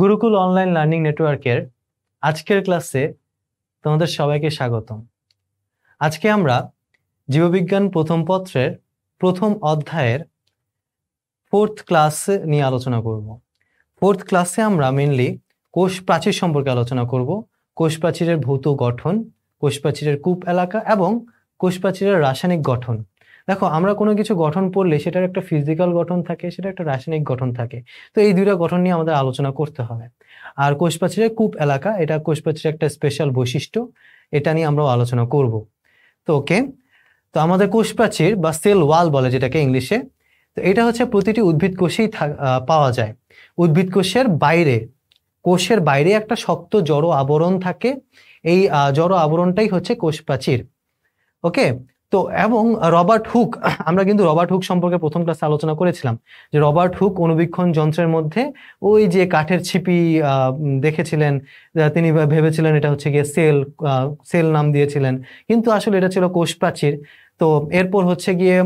Gurukul online learning নেটওয়ার্কের আজকের ক্লাসে তোমাদের সবাইকে স্বাগতম আজকে আমরা জীববিজ্ঞান প্রথম পত্রের প্রথম অধ্যায়ের ফোর্থ ক্লাস নিয়ে আলোচনা করব ফোর্থ ক্লাসে আমরা মেনলি কোষ প্রাচীর সম্পর্কে আলোচনা করব কোষ প্রাচীরের ভৌত গঠন কোষ প্রাচীরের কূপ এলাকা এবং কোষ প্রাচীরের রাসায়নিক গঠন দেখো আমরা কোনো কিছু গঠন পড়লে সেটার একটা ফিজিক্যাল গঠন থাকে সেটা একটা রাসায়নিক গঠন থাকে তো এই দুইটা গঠন নিয়ে আমাদের আলোচনা করতে হবে আর কোষপাচির কূপ এলাকা এটা কোষপাচির একটা স্পেশাল বৈশিষ্ট্য এটা নিয়ে আমরাও আলোচনা করব তো ওকে তো আমাদের কোষপ্রাচীর বা সেল ওয়াল বলে যেটাকে ইংলিশে তো এটা হচ্ছে প্রতিটি উদ্ভিদ কোষেই পাওয়া যায় উদ্ভিদ কোষের বাইরে কোষের বাইরে একটা শক্ত জড় আবরণ থাকে এই জড় আবরণটাই হচ্ছে কোষপ্রাচীর ওকে তো এবং রবার্ট হুক আমরা কিন্তু রবার্ট হুক সম্পর্কে প্রথম ক্লাসে আলোচনা করেছিলাম যে রবার্ট হুক অনুবীক্ষণ যন্ত্রের মধ্যে ওই যে কাঠের ছিপি দেখেছিলেন তিনি ভেবেছিলেন এটা হচ্ছে গিয়ে সেল সেল নাম দিয়েছিলেন কিন্তু আসলে এটা ছিল কোষ প্রাচীর তো এরপর হচ্ছে গিয়ে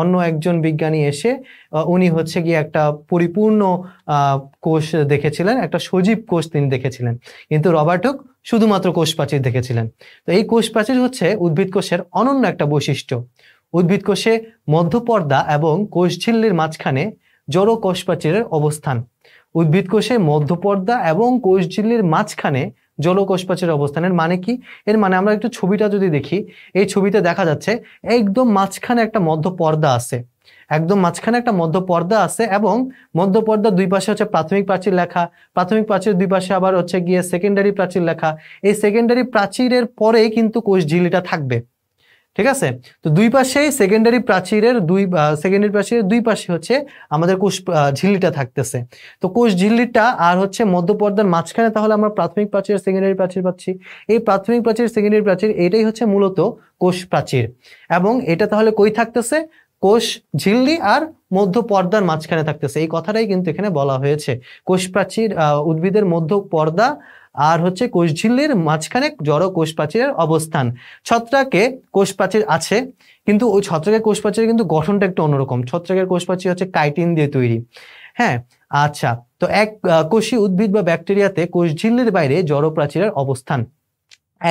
অন্য একজন বিজ্ঞানী এসে উনি হচ্ছে গিয়ে একটা পরিপূর্ণ কোষ দেখেছিলেন একটা সজীব কোষ তিনি দেখেছিলেন কিন্তু রবার্ট হুক শুধুমাত্র কোষ প্রাচীর দেখেছিলেন তো এই কোষ প্রাচীর হচ্ছে উদ্ভিদ কোষের অনন্য একটা বৈশিষ্ট্য উদ্ভিদ কোষে মধ্যপর্দা এবং কোষ ঝিল্লির মাঝখানে জড়ো কোষ প্রাচীরের অবস্থান উদ্ভিদ কোষে মধ্যপর্দা এবং কোষ ঝিল্লির মাঝখানে জলকোষপাচের অবস্থানের মানে কি এর মানে আমরা একটু ছবিটা যদি দেখি এই ছবিতে দেখা যাচ্ছে একদম মাঝখানে একটা মধ্য পর্দা আছে একদম মাঝখানে একটা মধ্য পর্দা আছে এবং মধ্য পর্দা দুই পাশে হচ্ছে প্রাথমিক প্রাচীর লেখা প্রাথমিক প্রাচীর দুই পাশে আবার হচ্ছে গিয়ে সেকেন্ডারি প্রাচীর লেখা এই সেকেন্ডারি প্রাচীরের পরেই কিন্তু কোষ ঝিলিটা থাকবে ঠিক আছে তো দুই পাশেই সেকেন্ডারি প্রাচীরের দুই সেকেন্ডারি প্রাচীরের দুই পাশে হচ্ছে আমাদের কোষ ঝিল্লিটা থাকতেছে তো কোষ ঝিল্লিটা আর হচ্ছে মধ্যপর্দার মাঝখানে তাহলে আমরা প্রাথমিক প্রাচীর সেকেন্ডারি প্রাচীর পাচ্ছি এই প্রাথমিক প্রাচীর সেকেন্ডারি প্রাচীর এটাই হচ্ছে মূলত কোষ প্রাচীর এবং এটা তাহলে কই থাকতেছে কোষ ঝিল্লি আর মধ্য পর্দার মাঝখানে থাকতেছে এই কথাটাই কিন্তু এখানে বলা হয়েছে কোষ প্রাচীর উদ্ভিদের মধ্য পর্দা আর হচ্ছে কোষঝিল্লির মাঝখানে জড় কোষ প্রাচীরের অবস্থান ছত্রাকে কোষ প্রাচীর আছে কিন্তু ওই ছত্রাকের কোষ প্রাচীরের কিন্তু গঠনটা একটু অন্যরকম ছত্রাকের কোষ প্রাচীর হচ্ছে কাইটিন দিয়ে তৈরি হ্যাঁ আচ্ছা তো এক কোষী উদ্ভিদ বা ব্যাকটেরিয়াতে কোষঝিল্লির বাইরে জড় প্রাচীরের অবস্থান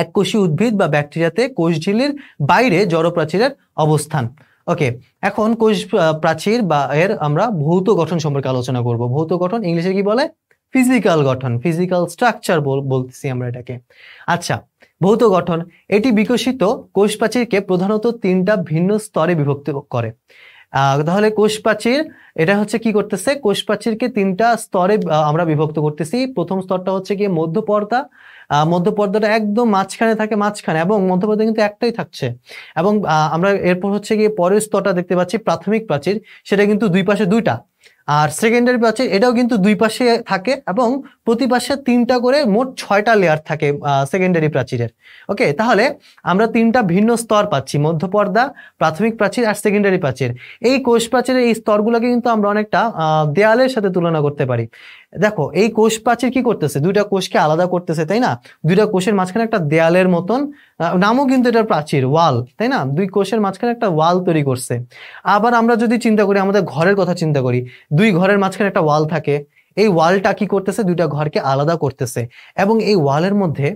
এক কোষী উদ্ভিদ বা ব্যাকটেরিয়াতে কোষঝিল্লির বাইরে জড় প্রাচীরের অবস্থান ওকে এখন কোষ প্রাচীর বা এর আমরা ভৌত গঠন সম্পর্কে আলোচনা করব ভৌত গঠন ইংলিশে কি বলে ফিজিক্যাল গঠন ফিজিক্যাল স্ট্রাকচার বলতেছি আমরা এটাকে আচ্ছা ভৌত গঠন এটি বিকশিত কোষ প্রাচীরকে প্রধানত তিনটা ভিন্ন স্তরে বিভক্ত করে তাহলে কোষ প্রাচীর এটা হচ্ছে কি করতেছে কোষ প্রাচীরকে তিনটা স্তরে আমরা বিভক্ত করতেছি প্রথম স্তরটা হচ্ছে গিয়ে মধ্যপর্দা মধ্যপর্দাটা একদম মাঝখানে থাকে মাঝখানে এবং মধ্যপর্দা কিন্তু একটাই থাকছে এবং আমরা এরপর হচ্ছে গিয়ে পরের স্তরটা দেখতে পাচ্ছি প্রাথমিক প্রাচীর সেটা কিন্তু দুই পাশে দুইটা আর সেকেন্ডারি প্রাচীর এটাও কিন্তু দুই পাশে থাকে এবং প্রতি পাশে তিনটা করে মোট ছয়টা লেয়ার থাকে সেকেন্ডারি প্রাচীরের ওকে তাহলে আমরা তিনটা ভিন্ন স্তর পাচ্ছি মধ্যপর্দা প্রাথমিক প্রাচীর আর সেকেন্ডারি প্রাচীর এই কোষ প্রাচীরের এই স্তরগুলোকে কিন্তু আমরা অনেকটা দেয়ালের সাথে তুলনা করতে পারি দেখো এই কোষ প্রাচীর কি করতেছে দুইটা কোষকে আলাদা করতেছে তাই না দুইটা কোষের মাঝখানে একটা দেয়ালের মতন নামও কিন্তু এটা প্রাচীর ওয়াল তাই না দুই কোষের মাঝখানে একটা ওয়াল তৈরি করছে আবার আমরা যদি চিন্তা করি আমাদের ঘরের কথা চিন্তা করি দুই ঘরের মাঝখানে একটা ওয়াল থাকে এই ওয়ালটা কি করতেছে দুইটা ঘরকে আলাদা করতেছে এবং এই ওয়ালের মধ্যে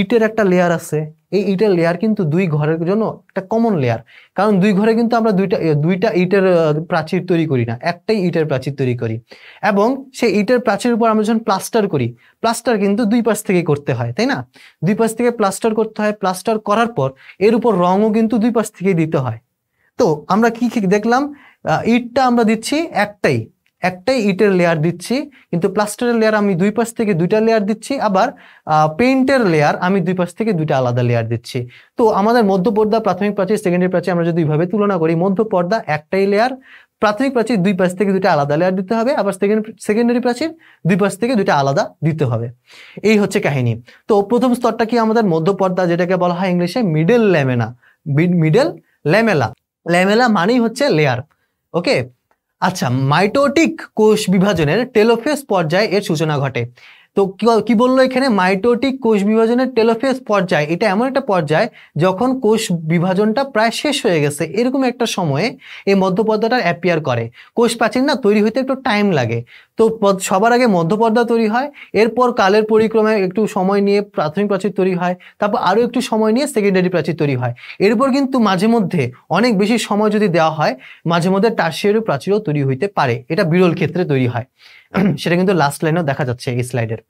ইটের একটা লেয়ার আছে এই ইটের লেয়ার কিন্তু দুই ঘরের জন্য একটা কমন লেয়ার কারণ দুই ঘরে কিন্তু আমরা দুইটা দুইটা ইটের প্রাচীর তৈরি করি না একটাই ইটের প্রাচীর তৈরি করি এবং সেই ইটের প্রাচীর উপর আমরা যখন প্লাস্টার করি প্লাস্টার কিন্তু দুই পাশ থেকে করতে হয় তাই না দুই পাশ থেকে প্লাস্টার করতে হয় প্লাস্টার করার পর এর উপর রঙও কিন্তু দুই পাশ থেকে দিতে হয় তো আমরা কি দেখলাম ইটটা আমরা দিচ্ছি একটাই একটাই ইটের লেয়ার দিচ্ছি কিন্তু প্লাস্টারের লেয়ার আমি দুই পাশ থেকে দুইটা লেয়ার দিচ্ছি আবার পেইন্টের লেয়ার আমি দুই পাশ থেকে দুইটা আলাদা লেয়ার দিচ্ছি তো আমাদের মধ্য পর্দা প্রাথমিক প্রাচীর সেকেন্ডারি প্রাচীর আমরা যদি এইভাবে তুলনা করি মধ্য পর্দা একটাই লেয়ার প্রাথমিক প্রাচীর দুই পাশ থেকে দুইটা আলাদা লেয়ার দিতে হবে আবার সেকেন্ড সেকেন্ডারি প্রাচীর দুই পাশ থেকে দুইটা আলাদা দিতে হবে এই হচ্ছে কাহিনী তো প্রথম স্তরটা কি আমাদের মধ্য পর্দা যেটাকে বলা হয় ইংলিশে middle lamella middle lamella lamella মানেই হচ্ছে লেয়ার ওকে আচ্ছা মাইটোটিক কোষ বিভাজনের টেলোফেস পর্যায়ে এর সূচনা ঘটে তো কি বললো এখানে মাইটোটিক কোষ বিভাজনের টেলোফেস পর্যায় এটা এমন একটা পর্যায় যখন কোষ বিভাজনটা প্রায় শেষ হয়ে গেছে এরকম একটা সময়ে এই মধ্যপর্দাটা অ্যাপিয়ার করে কোষ প্রাচীর না তৈরি হইতে একটু টাইম লাগে তো সবার আগে মধ্যপর্দা তৈরি হয় এরপর কালের পরিক্রমায় একটু সময় নিয়ে প্রাথমিক প্রাচীর তৈরি হয় তারপর আরও একটু সময় নিয়ে সেকেন্ডারি প্রাচীর তৈরি হয় এরপর কিন্তু মাঝে মধ্যে অনেক বেশি সময় যদি দেওয়া হয় মাঝে মধ্যে টার্সিয়ারি প্রাচীরও তৈরি হইতে পারে এটা বিরল ক্ষেত্রে তৈরি হয় সেটা কিন্তু লাস্ট লাইনেও দেখা যাচ্ছে এই স্লাইডের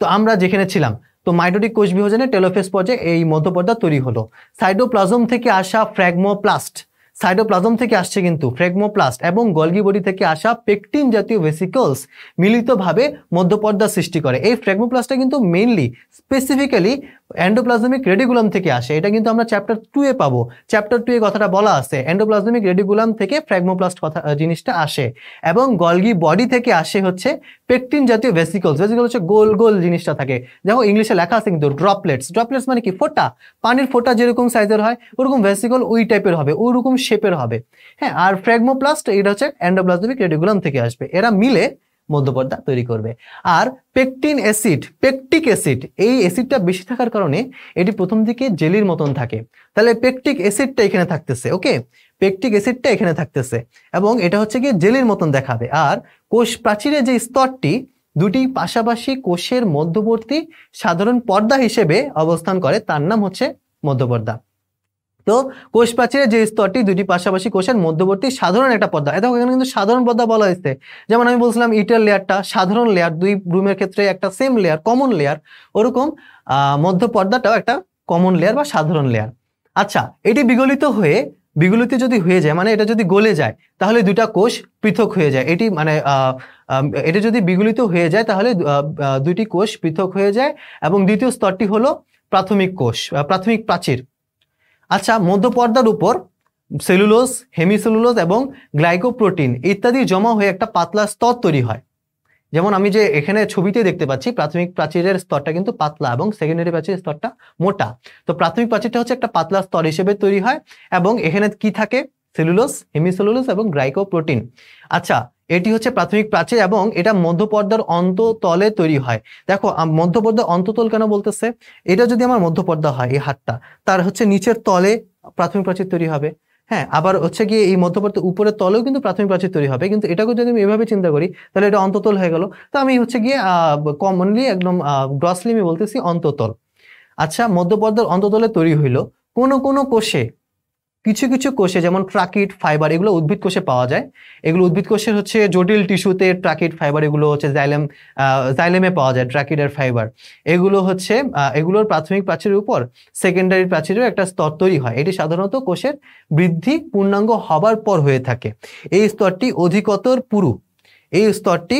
তো আমরা যেখানে ছিলাম তো মাইটোটিক কোষ বিভাজনে টেলোফেস পর্যায়ে এই মধ্যপর্দা তৈরি হলো সাইডোপ্লাজম থেকে আসা ফ্র্যাগমোপ্লাস্ট সাইডোপ্লাজম থেকে আসছে কিন্তু ফ্রেগমোপ্লাস্ট এবং গলগি বডি থেকে আসা পেকটিন জাতীয় ভেসিকলস মিলিতভাবে মধ্যপর্দা সৃষ্টি করে এই ফ্রেগমোপ্লাস্টটা কিন্তু মেইনলি স্পেসিফিক্যালি অ্যান্ডোপ্লাজমিক রেডিকুলাম থেকে আসে এটা কিন্তু আমরা চ্যাপ্টার টু এ পাবো চ্যাপ্টার টু এ কথাটা বলা আছে অ্যান্ডোপ্লাজমিক রেডিকুলাম থেকে ফ্র্যাগমোপ্লাস্ট কথা জিনিসটা আসে এবং গলগি বডি থেকে আসে হচ্ছে পেকটিন জাতীয় ভেসিকলস ভেসিকল হচ্ছে গোল গোল জিনিসটা থাকে দেখো ইংলিশে লেখা আছে কিন্তু ড্রপলেটস ড্রপলেটস মানে কি ফোটা পানির ফোটা যেরকম সাইজের হয় ওরকম ভেসিকল ওই টাইপের হবে ওইরকম শেপের হবে হ্যাঁ আর ফ্র্যাগমোপ্লাস্ট এটা হচ্ছে অ্যান্ডোপ্লাজমিক রেডিকুলাম থেকে আসবে এরা মিলে মধ্যপর্দা তৈরি করবে আর পেকটিন অ্যাসিড পেকটিক অ্যাসিড এই অ্যাসিডটা বেশি থাকার কারণে এটি প্রথম দিকে জেলির মতন থাকে তাহলে পেকটিক অ্যাসিডটা এখানে থাকতেছে ওকে পেকটিক অ্যাসিডটা এখানে থাকতেছে এবং এটা হচ্ছে গিয়ে জেলির মতন দেখাবে আর কোষ প্রাচীরের যে স্তরটি দুটি পাশাপাশি কোষের মধ্যবর্তী সাধারণ পর্দা হিসেবে অবস্থান করে তার নাম হচ্ছে মধ্যপর্দা তো কোষ প্রাচীরের যে স্তরটি দুটি পাশাপাশি কোষের মধ্যবর্তী সাধারণ একটা পর্দা দেখো এখানে কিন্তু সাধারণ পর্দা বলা হয়েছে যেমন আমি বলছিলাম ইটার লেয়ারটা সাধারণ লেয়ার দুই রুমের ক্ষেত্রে একটা সেম লেয়ার কমন লেয়ার ওরকম মধ্য পর্দাটাও একটা কমন লেয়ার বা সাধারণ লেয়ার আচ্ছা এটি বিগলিত হয়ে বিগলিত যদি হয়ে যায় মানে এটা যদি গলে যায় তাহলে দুটা কোষ পৃথক হয়ে যায় এটি মানে এটা যদি বিগলিত হয়ে যায় তাহলে দুটি কোষ পৃথক হয়ে যায় এবং দ্বিতীয় স্তরটি হলো প্রাথমিক কোষ প্রাথমিক প্রাচীর আচ্ছা মধ্যপর্দার উপর সেলুলোস হেমিসেলুলোস এবং গ্লাইকোপ্রোটিন ইত্যাদি জমা হয়ে একটা পাতলা স্তর তৈরি হয় যেমন আমি যে এখানে ছবিতে দেখতে পাচ্ছি প্রাথমিক প্রাচীরের স্তরটা কিন্তু পাতলা এবং সেকেন্ডারি প্রাচীরের স্তরটা মোটা তো প্রাথমিক প্রাচীরটা হচ্ছে একটা পাতলা স্তর হিসেবে তৈরি হয় এবং এখানে কি থাকে সেলুলোস হেমিসেলুলোস এবং গ্লাইকোপ্রোটিন আচ্ছা এটি হচ্ছে প্রাথমিক প্রাচীর এবং এটা মধ্যপর্দার অন্ততলে তৈরি হয় দেখো মধ্যপর্দার অন্ততল কেন বলতেছে এটা যদি আমার মধ্যপর্দা হয় এই হাতটা তার হচ্ছে নিচের তলে প্রাথমিক প্রাচীর তৈরি হবে হ্যাঁ আবার হচ্ছে গিয়ে এই মধ্যপর্দার উপরের তলেও কিন্তু প্রাথমিক প্রাচীর তৈরি হবে কিন্তু এটাকে যদি আমি এভাবে চিন্তা করি তাহলে এটা অন্ততল হয়ে গেল তো আমি হচ্ছে গিয়ে কমনলি একদম গ্রসলি আমি বলতেছি অন্ততল আচ্ছা মধ্যপর্দার অন্ততলে তৈরি হইলো কোনো কোনো কোষে কিছু কিছু কোষে যেমন ট্রাকিট ফাইবার এগুলো উদ্ভিদ কোষে পাওয়া যায় এগুলো উদ্ভিদ কোষের হচ্ছে জটিল টিস্যুতে ট্রাকিট ফাইবার এগুলো হচ্ছে জাইলেম জাইলেমে পাওয়া যায় ট্রাকিডের ফাইবার এগুলো হচ্ছে এগুলোর প্রাথমিক প্রাচীরের উপর সেকেন্ডারি প্রাচীরেও একটা স্তর তৈরি হয় এটি সাধারণত কোষের বৃদ্ধি পূর্ণাঙ্গ হবার পর হয়ে থাকে এই স্তরটি অধিকতর পুরু এই স্তরটি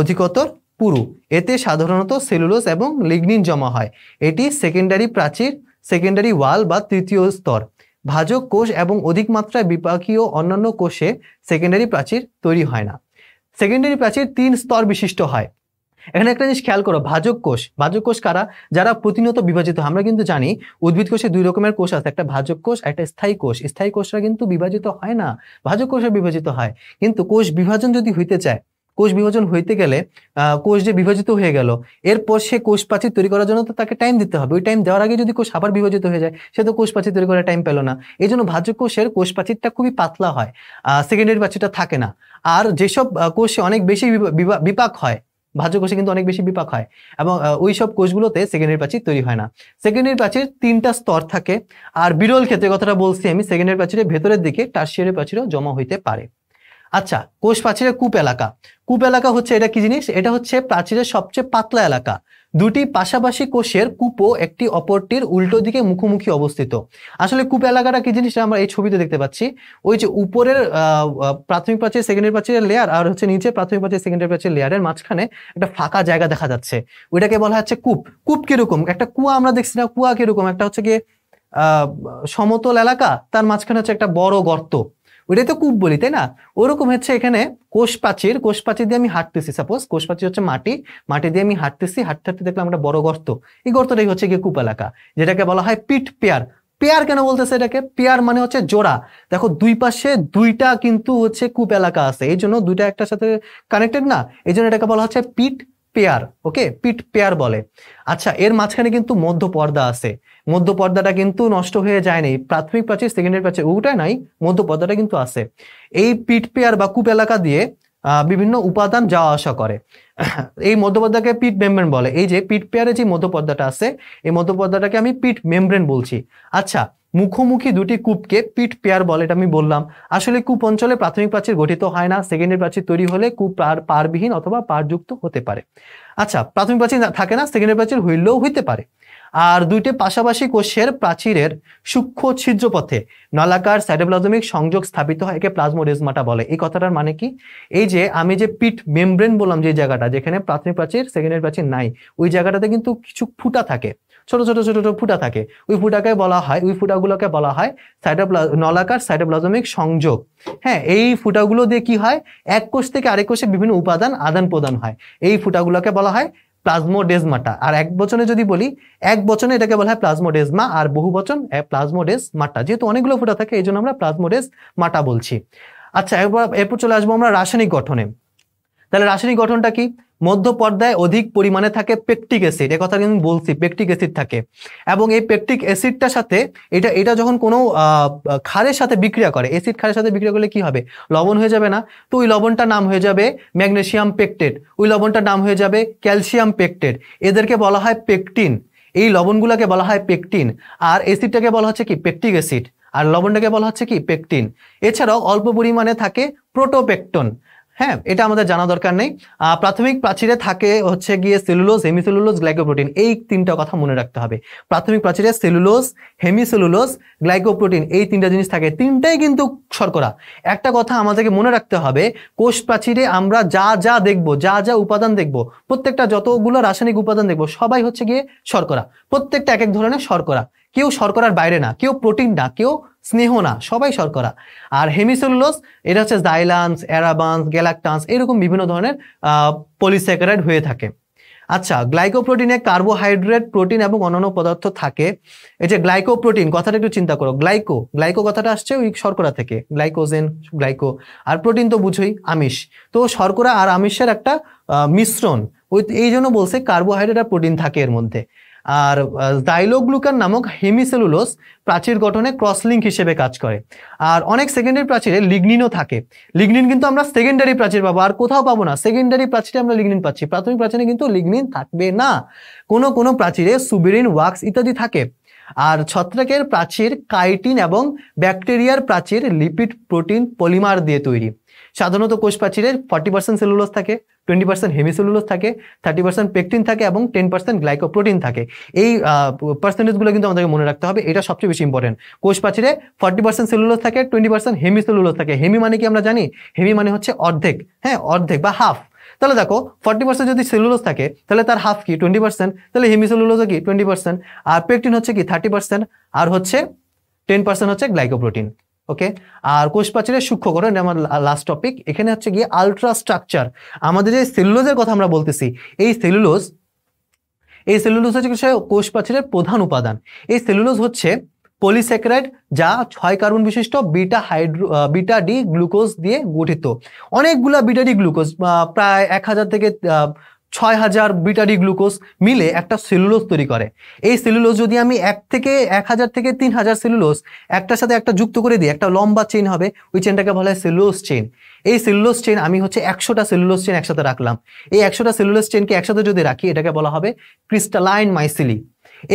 অধিকতর পুরু এতে সাধারণত সেলুলোস এবং লিগনিন জমা হয় এটি সেকেন্ডারি প্রাচীর সেকেন্ডারি ওয়াল বা তৃতীয় স্তর ভাজক কোষ এবং অধিক মাত্রায় বিপাকীয় অন্যান্য কোষে সেকেন্ডারি প্রাচীর তৈরি হয় না সেকেন্ডারি প্রাচীর তিন স্তর বিশিষ্ট হয় এখানে একটা জিনিস খেয়াল করো ভাজক কোষ ভাজক কোষ কারা যারা প্রতিনিয়ত বিভাজিত হয় আমরা কিন্তু জানি উদ্ভিদ কোষে দুই রকমের কোষ আছে একটা ভাজক কোষ একটা স্থায়ী কোষ স্থায়ী কোষরা কিন্তু বিভাজিত হয় না ভাজক কোষে বিভাজিত হয় কিন্তু কোষ বিভাজন যদি হইতে চায় কোষ বিভাজন হইতে গেলে কোষ যে বিভাজিত হয়ে গেল এরপর সে কোষ প্রাচীর তৈরি করার জন্য তো তাকে টাইম দিতে হবে ওই টাইম দেওয়ার আগে যদি কোষ আবার বিভাজিত হয়ে যায় সে তো কোষ প্রাচীর তৈরি করার টাইম পেল না এই জন্য ভাজ্য কোষের কোষ প্রাচীরটা খুবই পাতলা হয় সেকেন্ডারি প্রাচীরটা থাকে না আর যেসব কোষে অনেক বেশি বিপাক হয় ভাজ্য কোষে কিন্তু অনেক বেশি বিপাক হয় এবং ওই সব কোষগুলোতে সেকেন্ডারি প্রাচীর তৈরি হয় না সেকেন্ডারি প্রাচীর তিনটা স্তর থাকে আর বিরল ক্ষেত্রে কথাটা বলছি আমি সেকেন্ডারি প্রাচীরের ভেতরের দিকে টার্সিয়ারি প্রাচীরও জমা হইতে পারে আচ্ছা কোষ প্রাচীরের কূপ এলাকা কূপ এলাকা হচ্ছে এটা কি জিনিস এটা হচ্ছে প্রাচীরের সবচেয়ে পাতলা এলাকা দুটি পাশাপাশি কোষের কূপও একটি অপরটির উল্টো দিকে মুখোমুখি অবস্থিত আসলে কূপ এলাকাটা কি জিনিস আমরা এই ছবিতে দেখতে পাচ্ছি ওই যে উপরের প্রাথমিক প্রাচীর সেকেন্ডারি প্রাচীরের লেয়ার আর হচ্ছে নিচে প্রাথমিক প্রাচীর সেকেন্ডারি প্রাচীর লেয়ারের মাঝখানে একটা ফাঁকা জায়গা দেখা যাচ্ছে ওইটাকে বলা হচ্ছে কূপ কূপ কিরকম একটা কুয়া আমরা দেখছি না কুয়া কিরকম একটা হচ্ছে কি সমতল এলাকা তার মাঝখানে হচ্ছে একটা বড় গর্ত ওইটাই তো কূপ বলি তাই না ওরকম হচ্ছে এখানে কোষ পাচির কোষ পাচির দিয়ে আমি হাঁটতেছি সাপোজ কোষ পাচির হচ্ছে মাটি মাটি দিয়ে আমি হাঁটতেছি হাঁটতে হাঁটতে দেখলাম একটা বড় গর্ত এই গর্তটাই হচ্ছে গিয়ে কূপ এলাকা যেটাকে বলা হয় পিট পেয়ার পেয়ার কেন বলতেছে এটাকে পেয়ার মানে হচ্ছে জোড়া দেখো দুই পাশে দুইটা কিন্তু হচ্ছে কূপ এলাকা আছে এই জন্য দুইটা একটার সাথে কানেক্টেড না এই জন্য এটাকে বলা হচ্ছে পিট পেয়ার ওকে পিট পেয়ার বলে আচ্ছা এর মাঝখানে কিন্তু মধ্য পর্দা আছে মধ্য পর্দাটা কিন্তু নষ্ট হয়ে যায়নি প্রাথমিক প্রাচীর সেকেন্ডারি প্রাচীর ওটাই নাই মধ্য পর্দাটা কিন্তু আছে এই পিট পেয়ার বা কূপ এলাকা দিয়ে বিভিন্ন উপাদান যাওয়া আসা করে এই মধ্যপর্দাকে পিট মেমব্রেন বলে এই যে পিট পেয়ারে যে মধ্যপর্দাটা আছে এই মধ্যপর্দাটাকে আমি পিট মেমব্রেন বলছি আচ্ছা মুখোমুখি দুটি কূপকে পিট পেয়ার বলে এটা আমি বললাম আসলে কূপ অঞ্চলে প্রাথমিক প্রাচীর গঠিত হয় না সেকেন্ডারি প্রাচীর তৈরি হলে কূপ পারবিহীন অথবা পারযুক্ত হতে পারে আচ্ছা প্রাথমিক প্রাচীর থাকে না সেকেন্ডারি প্রাচীর হইলেও হইতে পারে আর দুইটি পাশাপাশি কোষের প্রাচীরের সূক্ষ্ম ছিদ্রপথে নলাকার সাইটোপ্লাজমিক সংযোগ স্থাপিত হয় একে প্লাজমোরেজমাটা বলে এই কথাটার মানে কি এই যে আমি যে পিট মেমব্রেন বললাম যে জায়গাটা যেখানে প্রাথমিক প্রাচীর সেকেন্ডারি প্রাচীর নাই ওই জায়গাটাতে কিন্তু কিছু ফুটা থাকে ছোট ছোট ছোট ছোট ফুটা থাকে ওই ফুটাকে বলা হয় ওই ফুটাগুলোকে বলা হয় সাইটোপ্লা নলাকার সাইটোপ্লাজমিক সংযোগ হ্যাঁ এই ফুটাগুলো দিয়ে কি হয় এক কোষ থেকে আরেক কোষে বিভিন্ন উপাদান আদান প্রদান হয় এই ফুটাগুলোকে বলা হয় প্লাজমোডেজমাটা আর এক বচনে যদি বলি এক বচনে এটাকে বলা হয় প্লাজমোডেজমা আর বহু বচন প্লাজমোডেজমাটা যেহেতু অনেকগুলো ফুটা থাকে এই জন্য আমরা প্লাজমোডেজমাটা বলছি আচ্ছা এরপর চলে আসবো আমরা রাসায়নিক গঠনে তাহলে রাসায়নিক গঠনটা কি মধ্য পর্দায় অধিক পরিমাণে থাকে পেকটিক অ্যাসিড এ কথা কিন্তু বলছি পেকটিক অ্যাসিড থাকে এবং এই পেকটিক অ্যাসিডটার সাথে এটা এটা যখন কোনো খারের সাথে বিক্রিয়া করে অ্যাসিড খারের সাথে বিক্রিয়া করলে কি হবে লবণ হয়ে যাবে না তো ওই লবণটার নাম হয়ে যাবে ম্যাগনেশিয়াম পেকটেড ওই লবণটার নাম হয়ে যাবে ক্যালসিয়াম পেকটেড এদেরকে বলা হয় পেকটিন এই লবণগুলোকে বলা হয় পেকটিন আর অ্যাসিডটাকে বলা হচ্ছে কি পেকটিক অ্যাসিড আর লবণটাকে বলা হচ্ছে কি পেকটিন এছাড়াও অল্প পরিমাণে থাকে প্রোটোপেকটন হ্যাঁ এটা আমাদের জানা দরকার নেই প্রাথমিক প্রাচীরে থাকে হচ্ছে গিয়ে সেলুলোজ হেমিসেলুলোজ গ্লাইকোপ্রোটিন এই তিনটা কথা মনে রাখতে হবে প্রাথমিক প্রাচীরে সেলুলোজ হেমিসেলুলোজ গ্লাইকোপ্রোটিন এই তিনটা জিনিস থাকে তিনটাই কিন্তু শর্করা একটা কথা আমাদেরকে মনে রাখতে হবে কোষ প্রাচীরে আমরা যা যা দেখব যা যা উপাদান দেখব প্রত্যেকটা যতগুলো রাসায়নিক উপাদান দেখব সবাই হচ্ছে গিয়ে শর্করা প্রত্যেকটা এক এক ধরনের শর্করা কেউ শর্করার বাইরে না কেউ প্রোটিন না কেউ স্নেহ না সবাই শর্করা আর হেমিসেলুলোস এটা হচ্ছে জাইলান্স অ্যারাবান্স গ্যালাকটান্স এরকম বিভিন্ন ধরনের পলিস্যাকারাইড হয়ে থাকে আচ্ছা গ্লাইকোপ্রোটিনে কার্বোহাইড্রেট প্রোটিন এবং অন্যান্য পদার্থ থাকে এই যে গ্লাইকোপ্রোটিন কথাটা একটু চিন্তা করো গ্লাইকো গ্লাইকো কথাটা আসছে ওই শর্করা থেকে গ্লাইকোজেন গ্লাইকো আর প্রোটিন তো বুঝোই আমিষ তো শর্করা আর আমিষের একটা মিশ্রণ ওই এই জন্য বলছে কার্বোহাইড্রেট আর প্রোটিন থাকে এর মধ্যে আর জাইলোগ্লুকান নামক হেমিসেলুলোস প্রাচীর গঠনে ক্রসলিঙ্ক হিসেবে কাজ করে আর অনেক সেকেন্ডারি প্রাচীরে লিগনিনও থাকে লিগনিন কিন্তু আমরা সেকেন্ডারি প্রাচীর পাবো আর কোথাও পাবো না সেকেন্ডারি প্রাচীরে আমরা লিগনিন পাচ্ছি প্রাথমিক প্রাচীরে কিন্তু লিগনিন থাকবে না কোনো কোনো প্রাচীরে সুবেরিন ওয়াক্স ইত্যাদি থাকে আর ছত্রাকের প্রাচীর কাইটিন এবং ব্যাকটেরিয়ার প্রাচীর লিপিড প্রোটিন পলিমার দিয়ে তৈরি সাধারণত কোষ প্রাচীরের ফর্টি পার্সেন্ট সেলুলোস থাকে টোয়েন্টি পার্সেন্ট হেমিসেলুলোস থাকে থার্টি পার্সেন্ট পেকটিন থাকে এবং টেন পার্সেন্ট গ্লাইকোপ্রোটিন থাকে এই পার্সেন্টেজগুলো কিন্তু আমাদেরকে মনে রাখতে হবে এটা সবচেয়ে বেশি ইম্পর্টেন্ট কোষ প্রাচীরে ফর্টি পার্সেন্ট সেলুলোস থাকে টোয়েন্টি পার্সেন্ট হেমিসেলুলোস থাকে হেমি মানে কি আমরা জানি হেমি মানে হচ্ছে অর্ধেক হ্যাঁ অর্ধেক বা হাফ তাহলে দেখো ফর্টি পার্সেন্ট যদি সেলুলোস থাকে তাহলে তার হাফ কি টোয়েন্টি পার্সেন্ট তাহলে হেমিসেলুলোসও কি টোয়েন্টি পার্সেন্ট আর পেকটিন হচ্ছে কি থার্টি পার্সেন্ট আর হচ্ছে টেন পার্সেন্ট হচ্ছে গ্লাইকোপ্রোটিন ওকে আর কোষ প্রাচীরের সূক্ষ্ম গঠন আমার লাস্ট টপিক এখানে হচ্ছে গিয়ে আলট্রা স্ট্রাকচার আমাদের যে সেলুলোজের কথা আমরা বলতেছি এই সেলুলোজ এই সেলুলোজ হচ্ছে কোষ প্রাচীরের প্রধান উপাদান এই সেলুলোজ হচ্ছে পলিস্যাকারাইড যা ছয় কার্বন বিশিষ্ট beta hydro beta D glucose দিয়ে গঠিত অনেকগুলা বিটা ডি গ্লুকোজ প্রায় এক হাজার থেকে ছয় হাজার বিটারি গ্লুকোজ মিলে একটা সেলুলোজ তৈরি করে এই সেলুলোজ যদি আমি এক থেকে এক হাজার থেকে তিন হাজার সেলুলোজ একটার সাথে একটা যুক্ত করে দিই একটা লম্বা চেন হবে ওই চেনটাকে বলা হয় সেলুলোজ চেন এই সেলুলোজ চেন আমি হচ্ছে একশোটা সেলুলোজ চেন একসাথে রাখলাম এই একশোটা সেলুলোজ চেনকে একসাথে যদি রাখি এটাকে বলা হবে ক্রিস্টালাইন মাইসিলি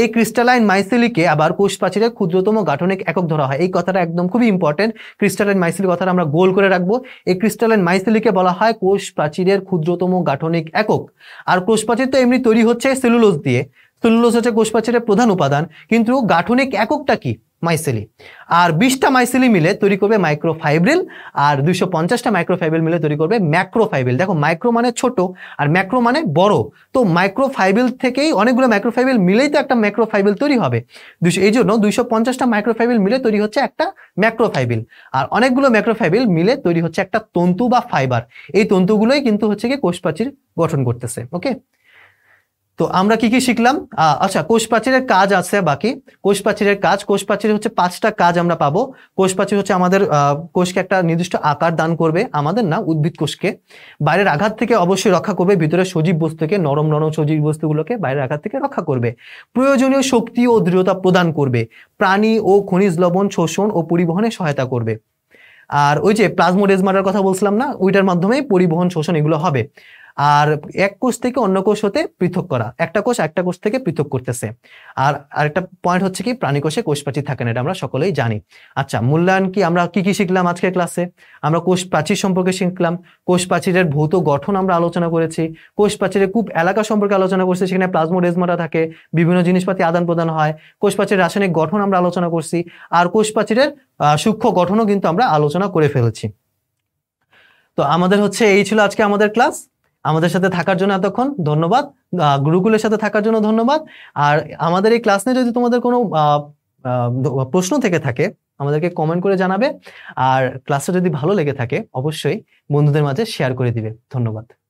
এই ক্রিস্টালাইন মাইসিলিকে আবার কোষ প্রাচীরের ক্ষুদ্রতম গাঠনিক একক ধরা হয় এই কথাটা একদম খুবই ইম্পর্টেন্ট ক্রিস্টালাইন মাইসিলি কথাটা আমরা গোল করে রাখবো এই ক্রিস্টালাইন মাইসিলিকে বলা হয় কোষ প্রাচীরের ক্ষুদ্রতম গাঠনিক একক আর কোষপাচির তো এমনি তৈরি হচ্ছে সেলুলোজ দিয়ে সেলুলোজ হচ্ছে কোষপ্রাচীরের প্রধান উপাদান কিন্তু গাঠনিক এককটা কি মাইসেলি আর বিশটা মাইসেলি মিলে তৈরি করবে মাইক্রোফাইব্রিল আর দুইশো পঞ্চাশটা মাইক্রোফাইব্রিল মিলে তৈরি করবে ম্যাক্রোফাইব্রিল দেখো মাইক্রো মানে ছোট আর ম্যাক্রো মানে বড় তো মাইক্রোফাইব্রিল থেকেই অনেকগুলো মাইক্রোফাইব্রিল মিলেই তো একটা ম্যাক্রোফাইব্রিল তৈরি হবে দুশো এই জন্য দুইশো পঞ্চাশটা মাইক্রোফাইব্রিল মিলে তৈরি হচ্ছে একটা ম্যাক্রোফাইব্রিল আর অনেকগুলো ম্যাক্রোফাইব্রিল মিলে তৈরি হচ্ছে একটা তন্তু বা ফাইবার এই তন্তুগুলোই কিন্তু হচ্ছে কি কোষপ্রাচীর গঠন করতেছে ওকে তো আমরা কি কি শিখলাম আচ্ছা কোষ প্রাচীরের কাজ আছে বাকি কোষ প্রাচীরের কাজ কোষ প্রাচীর হচ্ছে পাঁচটা কাজ আমরা পাবো কোষ প্রাচীর হচ্ছে আমাদের কোষকে একটা নির্দিষ্ট আকার দান করবে আমাদের না উদ্ভিদ কোষকে বাইরের আঘাত থেকে অবশ্যই রক্ষা করবে ভিতরে সজীব বস্তুকে নরম নরম সজীব বস্তুগুলোকে বাইরের আঘাত থেকে রক্ষা করবে প্রয়োজনীয় শক্তি ও দৃঢ়তা প্রদান করবে প্রাণী ও খনিজ লবণ শোষণ ও পরিবহনে সহায়তা করবে আর ওই যে প্লাজমোডেজমাটার কথা বলছিলাম না ওইটার মাধ্যমে পরিবহন শোষণ এগুলো হবে আর এক কোষ থেকে অন্য কোষ হতে পৃথক করা একটা কোষ একটা কোষ থেকে পৃথক করতেছে আর আরেকটা পয়েন্ট হচ্ছে কি প্রাণী কোষে কোষ প্রাচীর থাকে না এটা আমরা সকলেই জানি আচ্ছা মূল্যায়ন কি আমরা কি কি শিখলাম আজকের ক্লাসে আমরা কোষ প্রাচীর সম্পর্কে শিখলাম কোষ প্রাচীরের ভৌত গঠন আমরা আলোচনা করেছি কোষ প্রাচীরের কূপ এলাকা সম্পর্কে আলোচনা করছি সেখানে প্লাজমোডেজমাটা থাকে বিভিন্ন জিনিসপাতি আদান প্রদান হয় কোষ প্রাচীর রাসায়নিক গঠন আমরা আলোচনা করছি আর কোষ প্রাচীরের সূক্ষ্ম গঠনও কিন্তু আমরা আলোচনা করে ফেলেছি তো আমাদের হচ্ছে এই ছিল আজকে আমাদের ক্লাস আমাদের সাথে থাকার জন্য এতক্ষণ ধন্যবাদ গুরুকুলের সাথে থাকার জন্য ধন্যবাদ আর আমাদের এই ক্লাস নিয়ে যদি তোমাদের কোনো প্রশ্ন থেকে থাকে আমাদেরকে কমেন্ট করে জানাবে আর ক্লাসটা যদি ভালো লেগে থাকে অবশ্যই বন্ধুদের মাঝে শেয়ার করে দিবে ধন্যবাদ